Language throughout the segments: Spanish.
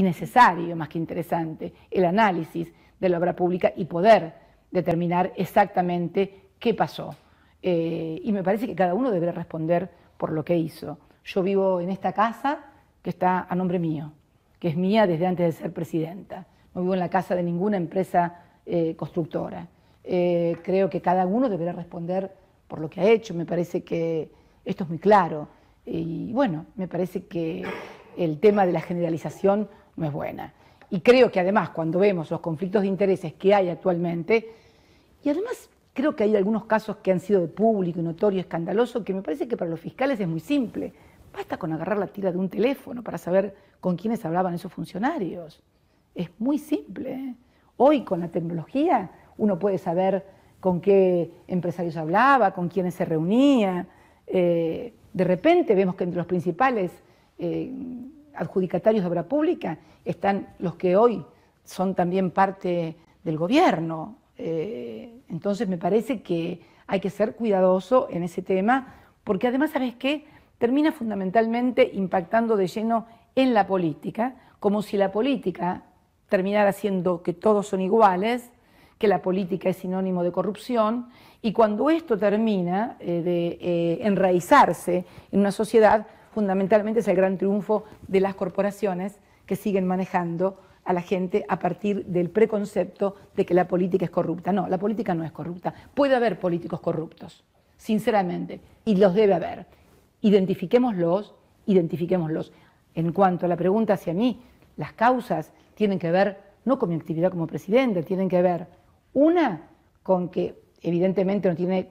y necesario, más que interesante, el análisis de la obra pública y poder determinar exactamente qué pasó. Eh, y me parece que cada uno deberá responder por lo que hizo. Yo vivo en esta casa que está a nombre mío, que es mía desde antes de ser presidenta. No vivo en la casa de ninguna empresa eh, constructora. Eh, creo que cada uno deberá responder por lo que ha hecho. Me parece que esto es muy claro. Y bueno, me parece que el tema de la generalización no es buena. Y creo que además cuando vemos los conflictos de intereses que hay actualmente, y además creo que hay algunos casos que han sido de público y notorio, escandaloso, que me parece que para los fiscales es muy simple. Basta con agarrar la tira de un teléfono para saber con quiénes hablaban esos funcionarios. Es muy simple. ¿eh? Hoy con la tecnología uno puede saber con qué empresarios hablaba, con quiénes se reunía. Eh, de repente vemos que entre los principales eh, adjudicatarios de obra pública están los que hoy son también parte del gobierno. Eh, entonces me parece que hay que ser cuidadoso en ese tema, porque además, ¿sabes qué? Termina fundamentalmente impactando de lleno en la política, como si la política terminara siendo que todos son iguales, que la política es sinónimo de corrupción, y cuando esto termina eh, de eh, enraizarse en una sociedad, fundamentalmente es el gran triunfo de las corporaciones que siguen manejando a la gente a partir del preconcepto de que la política es corrupta. No, la política no es corrupta. Puede haber políticos corruptos, sinceramente, y los debe haber. Identifiquémoslos, identifiquémoslos. En cuanto a la pregunta hacia mí, las causas tienen que ver no con mi actividad como presidente, tienen que ver, una, con que evidentemente no tiene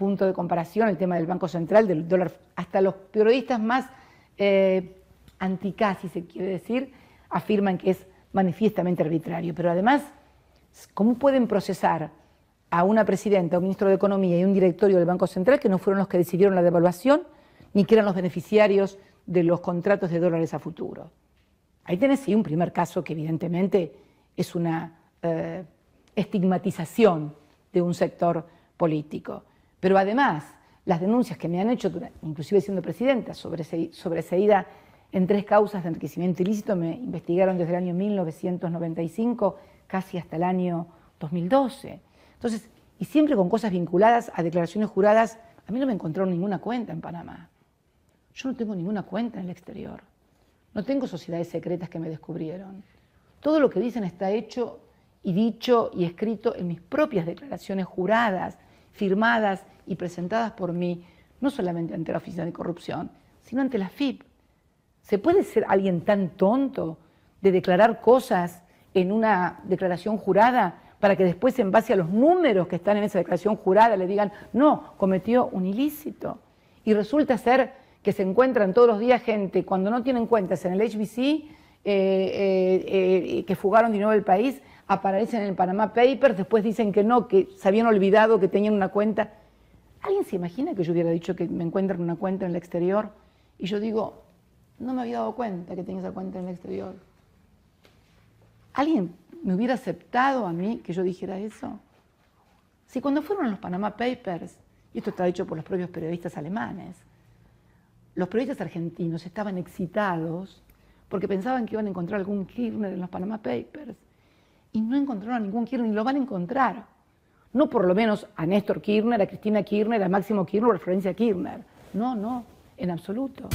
punto de comparación, el tema del Banco Central, del dólar, hasta los periodistas más eh, se quiere decir, afirman que es manifiestamente arbitrario. Pero además, ¿cómo pueden procesar a una presidenta, a un ministro de Economía y un directorio del Banco Central que no fueron los que decidieron la devaluación ni que eran los beneficiarios de los contratos de dólares a futuro? Ahí tenés un primer caso que evidentemente es una eh, estigmatización de un sector político. Pero además, las denuncias que me han hecho, inclusive siendo presidenta, sobreseída en tres causas de enriquecimiento ilícito, me investigaron desde el año 1995 casi hasta el año 2012. Entonces, y siempre con cosas vinculadas a declaraciones juradas, a mí no me encontraron ninguna cuenta en Panamá. Yo no tengo ninguna cuenta en el exterior. No tengo sociedades secretas que me descubrieron. Todo lo que dicen está hecho y dicho y escrito en mis propias declaraciones juradas, firmadas y presentadas por mí, no solamente ante la Oficina de Corrupción, sino ante la FIP. ¿Se puede ser alguien tan tonto de declarar cosas en una declaración jurada para que después, en base a los números que están en esa declaración jurada, le digan, no, cometió un ilícito? Y resulta ser que se encuentran todos los días gente, cuando no tienen cuentas en el HBC, eh, eh, eh, que fugaron de Nuevo del país, aparecen en el Panama Papers, después dicen que no, que se habían olvidado que tenían una cuenta. ¿Alguien se imagina que yo hubiera dicho que me encuentran una cuenta en el exterior? Y yo digo, no me había dado cuenta que tenía esa cuenta en el exterior. ¿Alguien me hubiera aceptado a mí que yo dijera eso? Si cuando fueron los Panama Papers, y esto está dicho por los propios periodistas alemanes, los periodistas argentinos estaban excitados porque pensaban que iban a encontrar algún Kirchner en los Panama Papers y no encontraron a ningún Kirchner, ni lo van a encontrar. No por lo menos a Néstor Kirchner, a Cristina Kirchner, a Máximo Kirchner o a Florencia Kirchner. No, no, en absoluto.